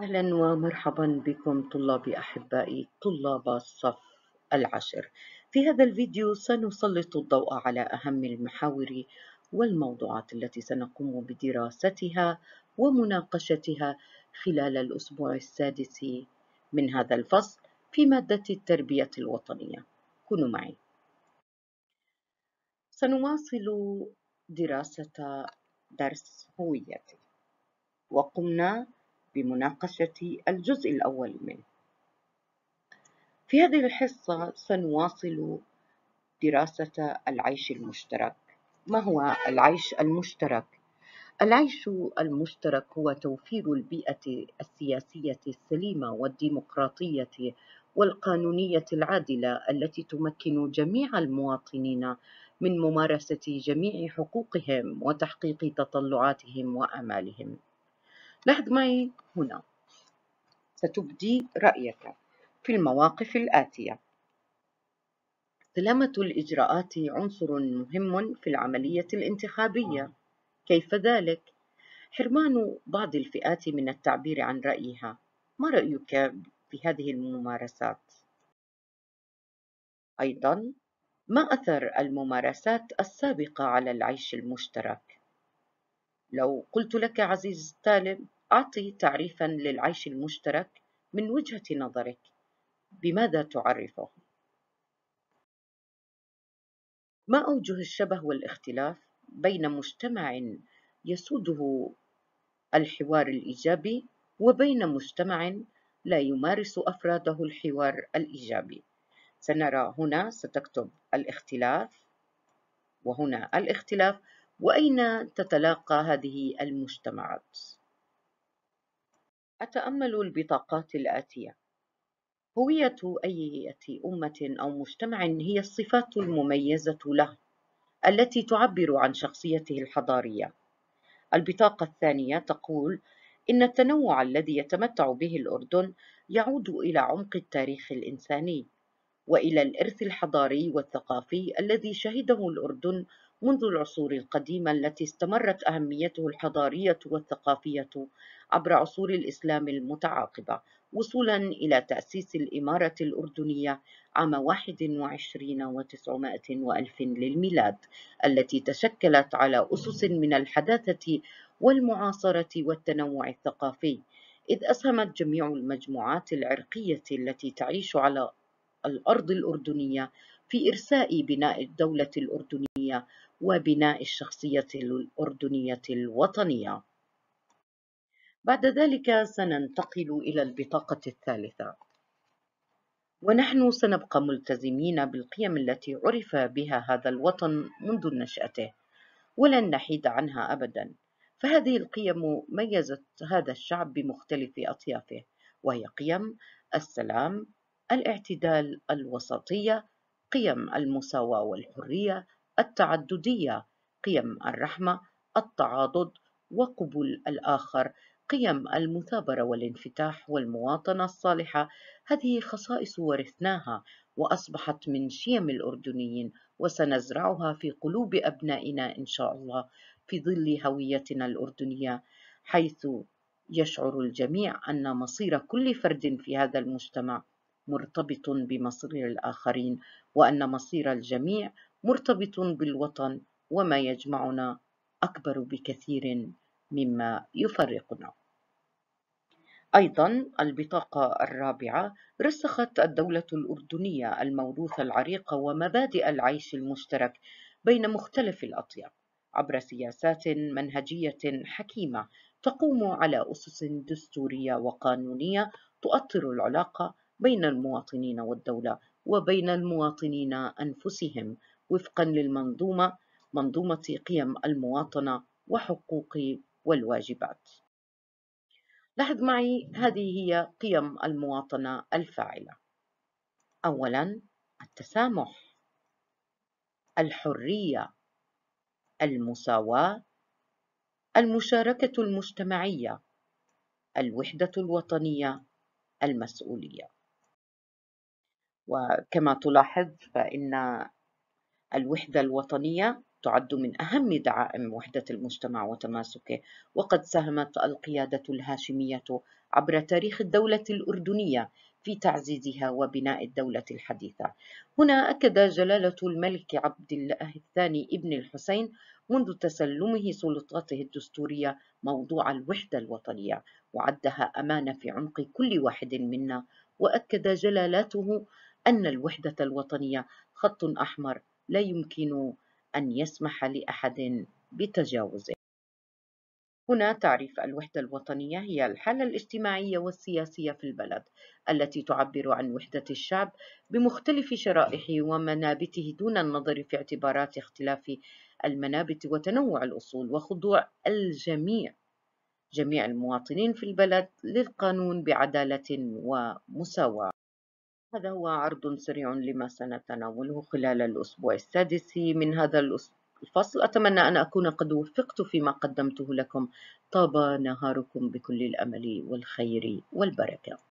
أهلا ومرحبا بكم طلابي أحبائي طلاب الصف العاشر في هذا الفيديو سنسلط الضوء على أهم المحاور والموضوعات التي سنقوم بدراستها ومناقشتها خلال الأسبوع السادس من هذا الفصل في مادة التربية الوطنية كونوا معي سنواصل دراسة درس هويتي وقمنا بمناقشة الجزء الأول منه في هذه الحصة سنواصل دراسة العيش المشترك ما هو العيش المشترك؟ العيش المشترك هو توفير البيئة السياسية السليمة والديمقراطية والقانونية العادلة التي تمكن جميع المواطنين من ممارسة جميع حقوقهم وتحقيق تطلعاتهم وآمالهم لاحظ معي هنا ستبدي رأيك في المواقف الآتية سلامة الإجراءات عنصر مهم في العملية الانتخابية كيف ذلك؟ حرمان بعض الفئات من التعبير عن رأيها ما رأيك في هذه الممارسات؟ أيضاً ما أثر الممارسات السابقة على العيش المشترك؟ لو قلت لك عزيز الطالب أعطي تعريفا للعيش المشترك من وجهة نظرك بماذا تعرفه؟ ما أوجه الشبه والاختلاف بين مجتمع يسوده الحوار الإيجابي وبين مجتمع لا يمارس أفراده الحوار الإيجابي سنرى هنا ستكتب الاختلاف وهنا الاختلاف وأين تتلاقى هذه المجتمعات أتأمل البطاقات الآتية: هوية أية أمة أو مجتمع هي الصفات المميزة له التي تعبر عن شخصيته الحضارية. البطاقة الثانية تقول: إن التنوع الذي يتمتع به الأردن يعود إلى عمق التاريخ الإنساني، وإلى الإرث الحضاري والثقافي الذي شهده الأردن منذ العصور القديمة التي استمرت أهميته الحضارية والثقافية عبر عصور الإسلام المتعاقبة وصولا إلى تأسيس الإمارة الأردنية عام 21 وتسعمائة وألف للميلاد التي تشكلت على أسس من الحداثة والمعاصرة والتنوع الثقافي إذ أسهمت جميع المجموعات العرقية التي تعيش على الأرض الأردنية في إرساء بناء الدولة الأردنية وبناء الشخصية الأردنية الوطنية. بعد ذلك سننتقل إلى البطاقة الثالثة. ونحن سنبقى ملتزمين بالقيم التي عرف بها هذا الوطن منذ نشأته، ولن نحيد عنها أبداً. فهذه القيم ميزت هذا الشعب بمختلف أطيافه، وهي قيم السلام، الاعتدال، الوسطية، قيم المساواة والحرية، التعددية، قيم الرحمة، التعاضد وقبول الآخر، قيم المثابرة والانفتاح والمواطنة الصالحة، هذه خصائص ورثناها وأصبحت من شيم الأردنيين وسنزرعها في قلوب أبنائنا إن شاء الله في ظل هويتنا الأردنية حيث يشعر الجميع أن مصير كل فرد في هذا المجتمع مرتبط بمصير الآخرين وأن مصير الجميع مرتبط بالوطن وما يجمعنا أكبر بكثير مما يفرقنا أيضا البطاقة الرابعة رسخت الدولة الأردنية الموروث العريق ومبادئ العيش المشترك بين مختلف الأطياف عبر سياسات منهجية حكيمة تقوم على أسس دستورية وقانونية تؤطر العلاقة بين المواطنين والدولة وبين المواطنين أنفسهم وفقا للمنظومة منظومة قيم المواطنة وحقوق والواجبات لاحظ معي هذه هي قيم المواطنة الفاعلة أولا التسامح الحرية المساواة المشاركة المجتمعية الوحدة الوطنية المسؤولية وكما تلاحظ فإن الوحدة الوطنية تعد من أهم دعائم وحدة المجتمع وتماسكه وقد ساهمت القيادة الهاشمية عبر تاريخ الدولة الأردنية في تعزيزها وبناء الدولة الحديثة هنا أكد جلالة الملك عبد الله الثاني ابن الحسين منذ تسلمه سلطاته الدستورية موضوع الوحدة الوطنية وعدها أمانة في عمق كل واحد منا وأكد جلالاته أن الوحدة الوطنية خط أحمر لا يمكن أن يسمح لأحد بتجاوزه. هنا تعريف الوحدة الوطنية هي الحالة الاجتماعية والسياسية في البلد التي تعبر عن وحدة الشعب بمختلف شرائحه ومنابته دون النظر في اعتبارات اختلاف المنابت وتنوع الأصول وخضوع الجميع جميع المواطنين في البلد للقانون بعدالة ومساواة هذا هو عرض سريع لما سنتناوله خلال الأسبوع السادس من هذا الفصل أتمنى أن أكون قد وفقت فيما قدمته لكم طاب نهاركم بكل الأمل والخير والبركة